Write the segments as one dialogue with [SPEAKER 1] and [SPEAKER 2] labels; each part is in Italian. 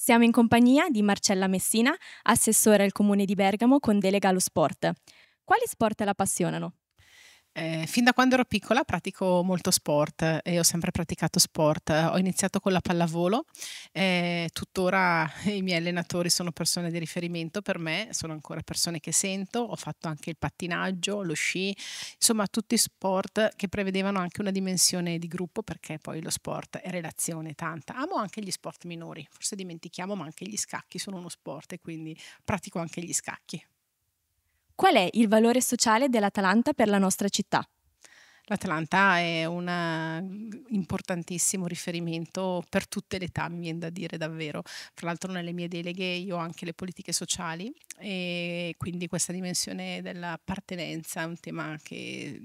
[SPEAKER 1] Siamo in compagnia di Marcella Messina, assessore al Comune di Bergamo con delega allo sport.
[SPEAKER 2] Quali sport la appassionano? Eh, fin da quando ero piccola pratico molto sport e ho sempre praticato sport. Ho iniziato con la pallavolo, eh, tuttora i miei allenatori sono persone di riferimento per me, sono ancora persone che sento, ho fatto anche il pattinaggio, lo sci, insomma tutti sport che prevedevano anche una dimensione di gruppo perché poi lo sport è relazione tanta. Amo anche gli sport minori, forse dimentichiamo, ma anche gli scacchi sono uno sport e quindi pratico anche gli scacchi.
[SPEAKER 1] Qual è il valore sociale dell'Atalanta per la nostra città?
[SPEAKER 2] L'Atlanta è un importantissimo riferimento per tutte le età, mi viene da dire davvero. Tra l'altro nelle mie deleghe io ho anche le politiche sociali e quindi questa dimensione dell'appartenenza è un tema che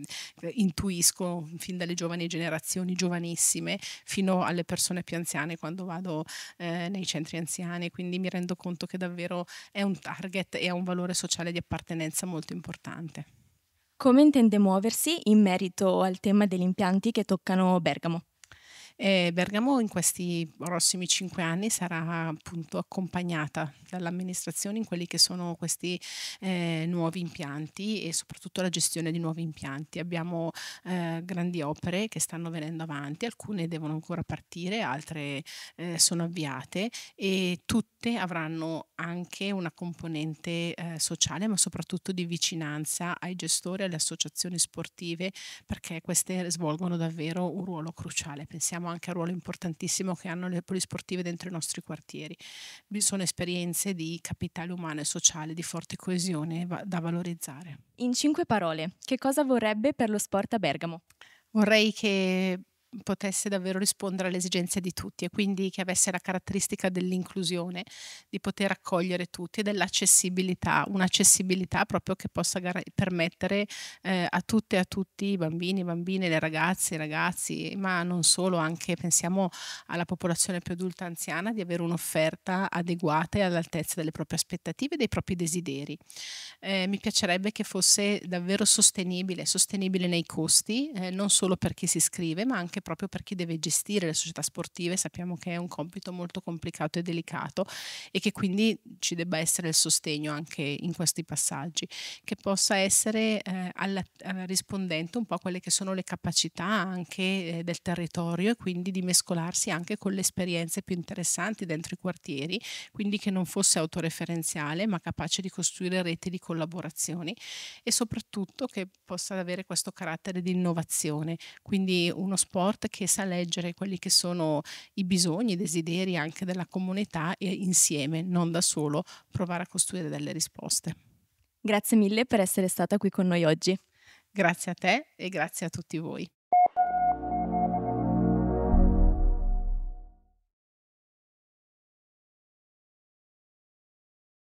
[SPEAKER 2] intuisco fin dalle giovani generazioni, giovanissime, fino alle persone più anziane quando vado eh, nei centri anziani, quindi mi rendo conto che davvero è un target e ha un valore sociale di appartenenza molto importante
[SPEAKER 1] come intende muoversi in merito al tema degli impianti che
[SPEAKER 2] toccano Bergamo. E Bergamo in questi prossimi cinque anni sarà appunto accompagnata dall'amministrazione in quelli che sono questi eh, nuovi impianti e soprattutto la gestione di nuovi impianti. Abbiamo eh, grandi opere che stanno venendo avanti, alcune devono ancora partire, altre eh, sono avviate e tutte avranno anche una componente eh, sociale ma soprattutto di vicinanza ai gestori, alle associazioni sportive perché queste svolgono davvero un ruolo cruciale. Pensiamo pensiamo anche al ruolo importantissimo che hanno le polisportive dentro i nostri quartieri. Vi sono esperienze di capitale umano e sociale, di forte coesione da valorizzare. In cinque parole, che cosa vorrebbe per lo sport a Bergamo? Vorrei che potesse davvero rispondere alle esigenze di tutti e quindi che avesse la caratteristica dell'inclusione, di poter accogliere tutti e dell'accessibilità, un'accessibilità proprio che possa permettere eh, a tutte e a tutti, i bambini, bambine, le ragazze, i ragazzi, ma non solo, anche pensiamo alla popolazione più adulta anziana, di avere un'offerta adeguata e all'altezza delle proprie aspettative e dei propri desideri. Eh, mi piacerebbe che fosse davvero sostenibile, sostenibile nei costi, eh, non solo per chi si iscrive, ma anche proprio per chi deve gestire le società sportive sappiamo che è un compito molto complicato e delicato e che quindi ci debba essere il sostegno anche in questi passaggi, che possa essere eh, alla, alla eh, rispondente un po' a quelle che sono le capacità anche eh, del territorio e quindi di mescolarsi anche con le esperienze più interessanti dentro i quartieri, quindi che non fosse autoreferenziale ma capace di costruire reti di collaborazioni e soprattutto che possa avere questo carattere di innovazione, quindi uno sport sport che sa leggere quelli che sono i bisogni, i desideri anche della comunità e insieme, non da solo, provare a costruire delle risposte.
[SPEAKER 1] Grazie mille per essere stata qui con noi oggi. Grazie a te e grazie a tutti voi.